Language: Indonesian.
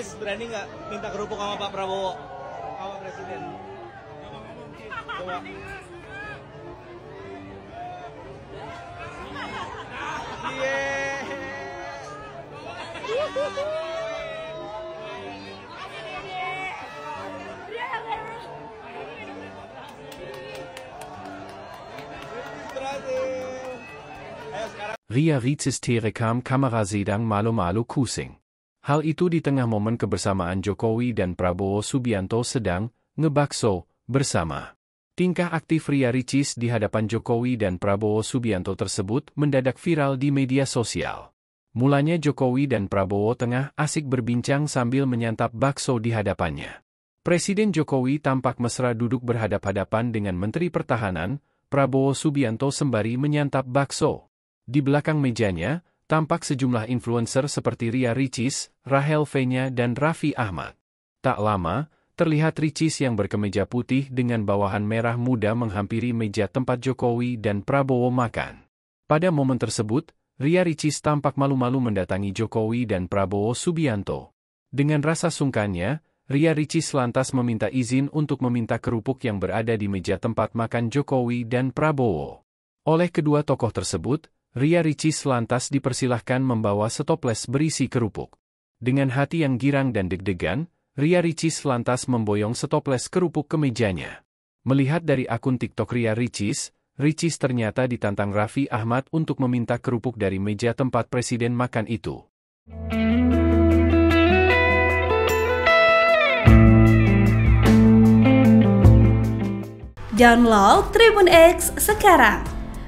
Anies berani nggak minta kerupuk sama Pak Prabowo sama Presiden? Coba. Ria Ricis Terekam Kamera Sedang Malo Malo Kusing Hal itu di tengah momen kebersamaan Jokowi dan Prabowo Subianto sedang ngebakso bersama. Tingkah aktif Ria Ricis di hadapan Jokowi dan Prabowo Subianto tersebut mendadak viral di media sosial. Mulanya Jokowi dan Prabowo tengah asik berbincang sambil menyantap bakso di hadapannya. Presiden Jokowi tampak mesra duduk berhadap-hadapan dengan Menteri Pertahanan, Prabowo Subianto sembari menyantap bakso. Di belakang mejanya, tampak sejumlah influencer seperti Ria Ricis, Rahel Fenya dan Raffi Ahmad. Tak lama, terlihat Ricis yang berkemeja putih dengan bawahan merah muda menghampiri meja tempat Jokowi dan Prabowo makan. Pada momen tersebut, Ria Ricis tampak malu-malu mendatangi Jokowi dan Prabowo Subianto. Dengan rasa sungkannya, Ria Ricis lantas meminta izin untuk meminta kerupuk yang berada di meja tempat makan Jokowi dan Prabowo. Oleh kedua tokoh tersebut, Ria Ricis lantas dipersilahkan membawa setoples berisi kerupuk. Dengan hati yang girang dan deg-degan, Ria Ricis lantas memboyong setoples kerupuk ke mejanya. Melihat dari akun TikTok Ria Ricis, Ricis ternyata ditantang Raffi Ahmad untuk meminta kerupuk dari meja tempat presiden makan itu. Download Tribun X sekarang